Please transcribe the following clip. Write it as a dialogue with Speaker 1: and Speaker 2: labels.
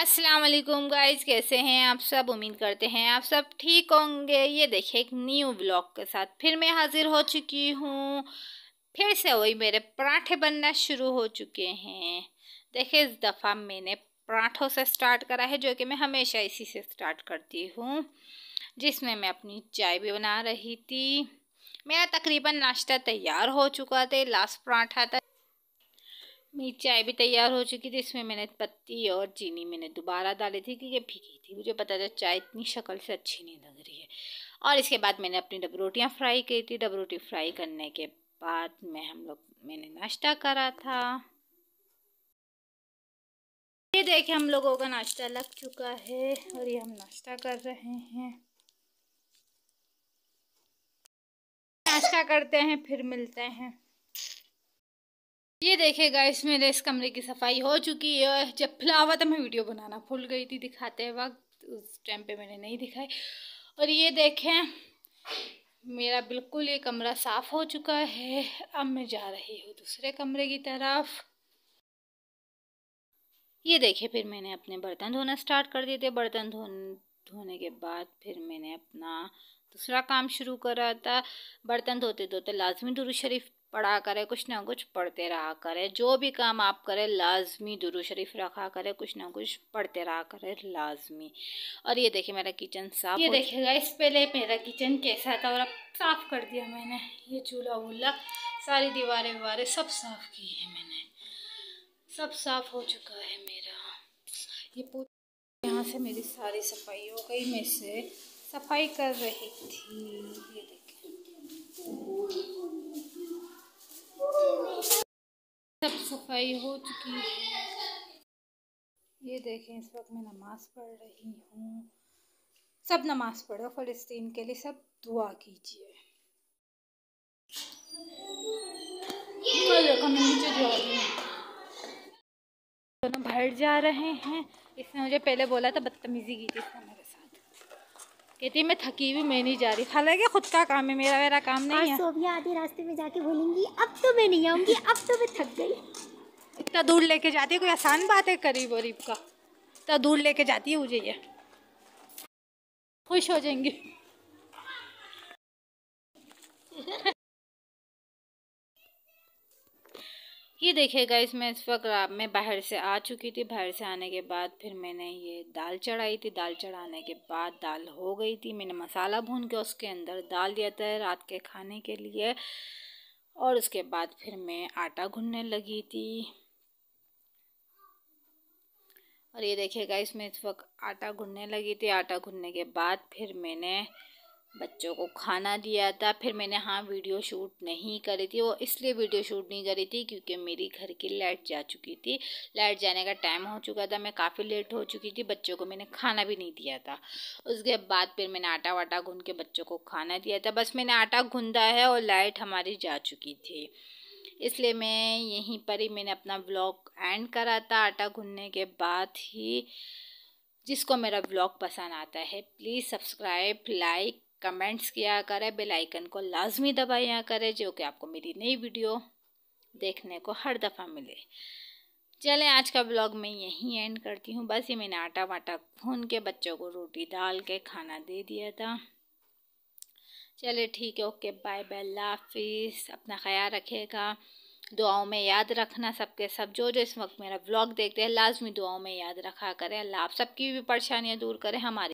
Speaker 1: असलकुम गाइज कैसे हैं आप सब उम्मीद करते हैं आप सब ठीक होंगे ये देखिए एक न्यू ब्लॉग के साथ फिर मैं हाज़िर हो चुकी हूँ फिर से वही मेरे पराठे बनना शुरू हो चुके हैं देखिए इस दफ़ा मैंने पराठों से स्टार्ट करा है जो कि मैं हमेशा इसी से स्टार्ट करती हूँ जिसमें मैं अपनी चाय भी बना रही थी मेरा तकरीबन नाश्ता तैयार हो चुका था लास्ट पराठा था मेरी चाय भी तैयार हो चुकी थी इसमें मैंने पत्ती और चीनी मैंने दोबारा डाली थी क्योंकि फीकी थी मुझे पता था चाय इतनी शक्ल से अच्छी नहीं लग रही है और इसके बाद मैंने अपनी डब रोटियाँ फ्राई की थी डब रोटी फ्राई करने के बाद में हम लोग मैंने नाश्ता करा था ये देखे हम लोगों का नाश्ता लग चुका है और ये हम नाश्ता कर रहे हैं नाश्ता करते हैं फिर मिलते हैं ये देखेगा गाइस मेरे इस कमरे की सफाई हो चुकी है जब खुला था मैं वीडियो बनाना भूल गई थी दिखाते वक्त उस टाइम पे मैंने नहीं दिखाई और ये देखें मेरा बिल्कुल ये कमरा साफ़ हो चुका है अब मैं जा रही हूँ दूसरे कमरे की तरफ ये देखे फिर मैंने अपने बर्तन धोना स्टार्ट कर दिए थे बर्तन धो धोने के बाद फिर मैंने अपना दूसरा काम शुरू कर रहा था बर्तन धोते धोते लाजमी दुरू शरीफ पढ़ा करें कुछ ना कुछ पढ़ते रहा करें जो भी काम आप करें लाजमी दुरू शरीफ रखा करें कुछ ना कुछ पढ़ते रहा करें लाजमी और ये देखिए मेरा किचन साफ ये देखिएगा इस पहले मेरा किचन कैसा था और अब साफ़ कर दिया मैंने ये चूल्हा वूल्हा सारी दीवारें वीवारें सब साफ़ की है मैंने सब साफ़ हो चुका है मेरा ये पूरा यहाँ से मेरी सारी सफाई हो गई मैं से सफाई कर रही थी ये देखें सब सफाई हो चुकी है ये देखें इस वक्त मैं नमाज़ पढ़ रही हूँ सब नमाज़ पढ़ो फ़लस्तीन के लिए सब दुआ कीजिए दोनों तो भर जा रहे हैं इसने मुझे पहले बोला था बदतमीज़ी की थी इसने मेरे कहती है मैं थकी हुई मैं नहीं जा रही हालांकि खुद का काम है मेरा मेरा काम नहीं है सोफिया तो आधी रास्ते में जाके बोलेंगी अब तो मैं नहीं आऊँगी अब तो मैं थक गई इतना दूर लेके जाती है कोई आसान बात है करीब वरीब का इतना दूर लेके जाती है मुझे ये खुश हो जाएंगी ये देखिएगा इसमें इस वक्त मैं बाहर से आ चुकी थी बाहर से आने के बाद फिर मैंने ये दाल चढ़ाई थी दाल चढ़ाने के बाद दाल हो गई थी मैंने मसाला भून के उसके अंदर डाल दिया था रात के खाने के लिए और उसके बाद फिर मैं आटा गूंदने लगी थी और ये देखिएगा इसमें इस वक्त आटा गूंदने लगी थी आटा गूंदने के बाद फिर मैंने बच्चों को खाना दिया था फिर मैंने हाँ वीडियो शूट नहीं करी थी वो इसलिए वीडियो शूट नहीं करी थी क्योंकि मेरी घर की लाइट जा चुकी थी लाइट जाने का टाइम हो चुका था मैं काफ़ी लेट हो चुकी थी बच्चों को मैंने खाना भी नहीं दिया था उसके बाद फिर मैंने आटा वाटा गून के बच्चों को खाना दिया था बस मैंने आटा गूँधा है और लाइट हमारी जा चुकी थी इसलिए मैं यहीं पर ही मैंने अपना ब्लॉग एंड करा था आटा गूँधने के बाद ही जिसको मेरा ब्लॉग पसंद आता है प्लीज़ सब्सक्राइब लाइक कमेंट्स किया करें बेल आइकन को लाजमी दबाया करें जो कि आपको मेरी नई वीडियो देखने को हर दफ़ा मिले चलें आज का ब्लॉग मैं यहीं एंड करती हूँ बस ये मैंने आटा वाटा भून के बच्चों को रोटी डाल के खाना दे दिया था चले ठीक है ओके बाय बाय अल्लाह अपना ख्याल रखिएगा दुआओं में याद रखना सबके सब जो जो इस वक्त मेरा ब्लॉग देखते हैं लाजमी दुआओं में याद रखा करें अल्लाह आप सबकी भी परेशानियाँ दूर करें हमारी